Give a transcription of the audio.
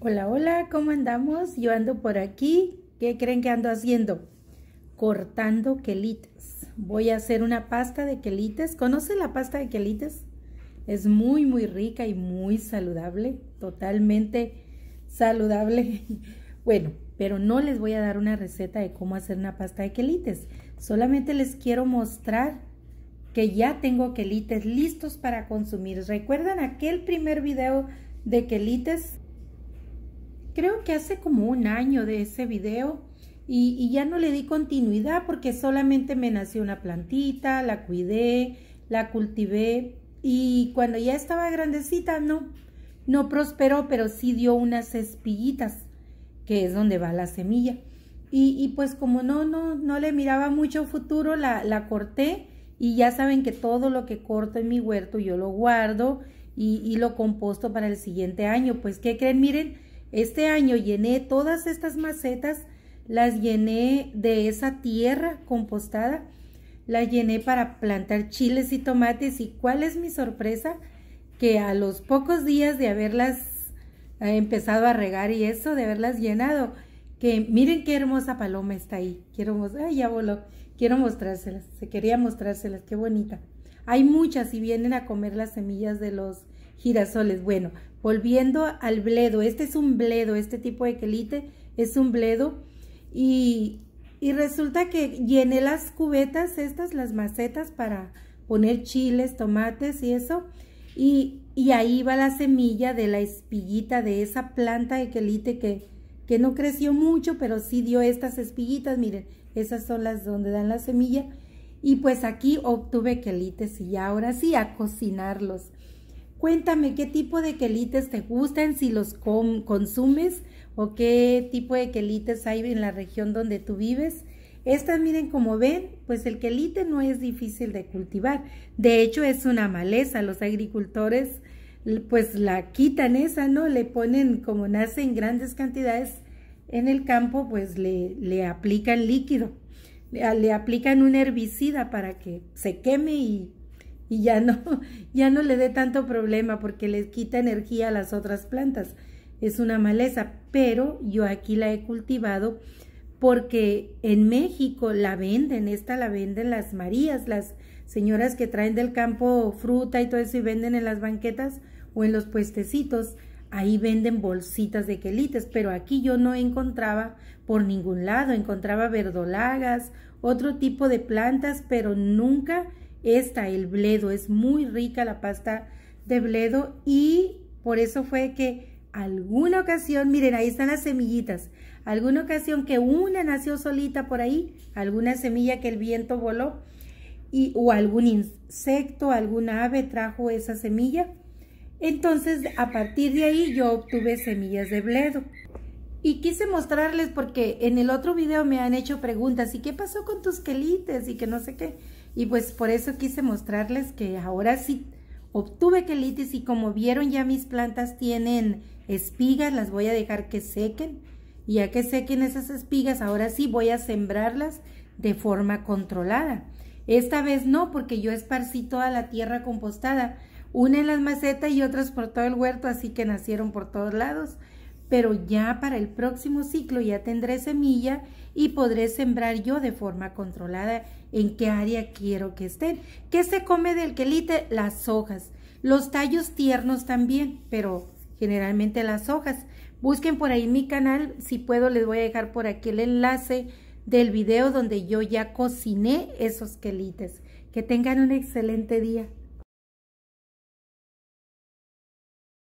Hola, hola, ¿cómo andamos? Yo ando por aquí. ¿Qué creen que ando haciendo? Cortando quelites. Voy a hacer una pasta de quelites. ¿Conocen la pasta de quelites? Es muy, muy rica y muy saludable. Totalmente saludable. Bueno, pero no les voy a dar una receta de cómo hacer una pasta de quelites. Solamente les quiero mostrar que ya tengo quelites listos para consumir. ¿Recuerdan aquel primer video de quelites? creo que hace como un año de ese video y, ya no le di continuidad porque solamente me nació una plantita, la cuidé, la cultivé y cuando ya estaba grandecita no, no prosperó, pero sí dio unas espillitas, que es donde va la semilla. Y, pues como no, no, no le miraba mucho futuro, la, corté y ya saben que todo lo que corto en mi huerto yo lo guardo y, lo composto para el siguiente año. Pues, ¿qué creen? Miren, este año llené todas estas macetas, las llené de esa tierra compostada, las llené para plantar chiles y tomates y cuál es mi sorpresa que a los pocos días de haberlas eh, empezado a regar y eso, de haberlas llenado, que miren qué hermosa paloma está ahí. Quiero, ay, ya voló. Quiero mostrárselas, se quería mostrárselas, qué bonita. Hay muchas y vienen a comer las semillas de los girasoles. Bueno, volviendo al bledo, este es un bledo, este tipo de quelite es un bledo y, y resulta que llené las cubetas estas, las macetas para poner chiles, tomates y eso y, y ahí va la semilla de la espiguita de esa planta de quelite que, que no creció mucho, pero sí dio estas espiguitas, miren, esas son las donde dan la semilla y pues aquí obtuve quelites y ahora sí a cocinarlos. Cuéntame qué tipo de quelites te gustan, si los consumes o qué tipo de quelites hay en la región donde tú vives. Estas miren como ven, pues el quelite no es difícil de cultivar. De hecho es una maleza, los agricultores pues la quitan esa, ¿no? Le ponen, como nace en grandes cantidades en el campo, pues le, le aplican líquido le aplican un herbicida para que se queme y, y ya, no, ya no le dé tanto problema porque le quita energía a las otras plantas. Es una maleza, pero yo aquí la he cultivado porque en México la venden, esta la venden las Marías, las señoras que traen del campo fruta y todo eso y venden en las banquetas o en los puestecitos ahí venden bolsitas de quelites, pero aquí yo no encontraba por ningún lado, encontraba verdolagas, otro tipo de plantas, pero nunca esta, el bledo, es muy rica la pasta de bledo y por eso fue que alguna ocasión, miren, ahí están las semillitas, alguna ocasión que una nació solita por ahí, alguna semilla que el viento voló y, o algún insecto, alguna ave trajo esa semilla entonces, a partir de ahí yo obtuve semillas de bledo. Y quise mostrarles porque en el otro video me han hecho preguntas, ¿y qué pasó con tus quelites? Y que no sé qué. Y pues por eso quise mostrarles que ahora sí obtuve quelites y como vieron ya mis plantas tienen espigas, las voy a dejar que sequen. Y ya que sequen esas espigas, ahora sí voy a sembrarlas de forma controlada. Esta vez no, porque yo esparcí toda la tierra compostada una en las macetas y otras por todo el huerto, así que nacieron por todos lados. Pero ya para el próximo ciclo ya tendré semilla y podré sembrar yo de forma controlada en qué área quiero que estén. ¿Qué se come del quelite? Las hojas. Los tallos tiernos también, pero generalmente las hojas. Busquen por ahí mi canal, si puedo les voy a dejar por aquí el enlace del video donde yo ya cociné esos quelites. Que tengan un excelente día.